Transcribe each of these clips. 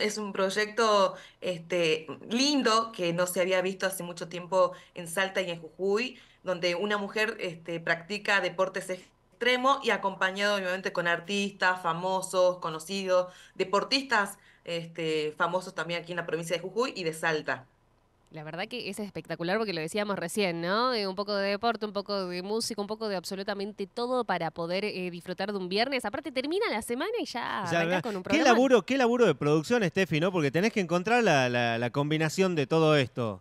es un proyecto este, lindo que no se había visto hace mucho tiempo en Salta y en Jujuy, donde una mujer este, practica deportes extremos y acompañado obviamente con artistas famosos, conocidos, deportistas este, famosos también aquí en la provincia de Jujuy y de Salta. La verdad que es espectacular porque lo decíamos recién, ¿no? Eh, un poco de deporte, un poco de música, un poco de absolutamente todo para poder eh, disfrutar de un viernes. Aparte termina la semana y ya, con un programa. ¿Qué laburo, qué laburo de producción, Steffi, ¿no? Porque tenés que encontrar la, la, la combinación de todo esto.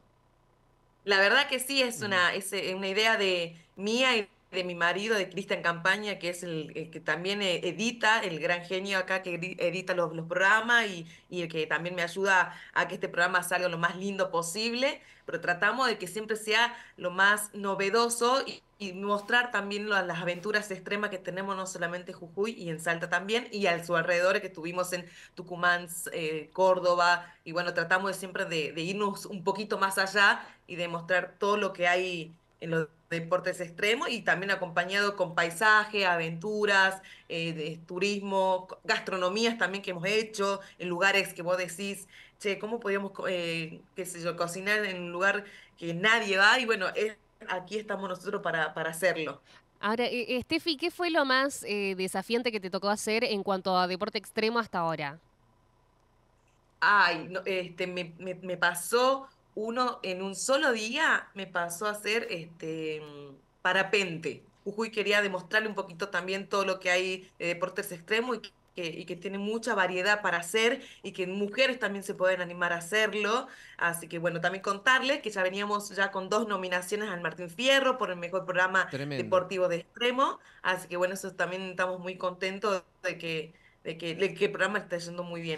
La verdad que sí, es una, es eh, una idea de mía y de mi marido, de Cristian Campaña, que es el, que también eh, edita, el gran genio acá que edita los, los programas y, el que también me ayuda a que este programa salga lo más lindo posible, pero tratamos de que siempre sea lo más novedoso y, mostrar también las, aventuras extremas que tenemos no solamente en Jujuy y en Salta también, y a su alrededor que estuvimos en Tucumán, eh, Córdoba, y bueno, tratamos de siempre de, de irnos un poquito más allá y de mostrar todo lo que hay en los deportes extremos y también acompañado con paisaje, aventuras, eh, de, turismo, gastronomías también que hemos hecho, en lugares que vos decís, che, ¿cómo podíamos, eh, qué sé yo, cocinar en un lugar que nadie va? Y bueno, aquí estamos nosotros para, hacerlo. Ahora, eh, Stefi, ¿qué fue lo más desafiante que te tocó hacer en cuanto a deporte extremo hasta ahora? Ay, este, me, me pasó uno en un solo día me pasó a hacer este, mm, parapente. Jujuy quería demostrarle un poquito también todo lo que hay de deportes extremos y que, tiene mucha variedad para hacer y que mujeres también se pueden animar a hacerlo. Así que bueno, también contarles que ya veníamos ya con dos nominaciones al Martín Fierro por el mejor programa deportivo de extremo. Así que bueno, eso también estamos muy contentos de que, que, de que el programa está yendo muy bien.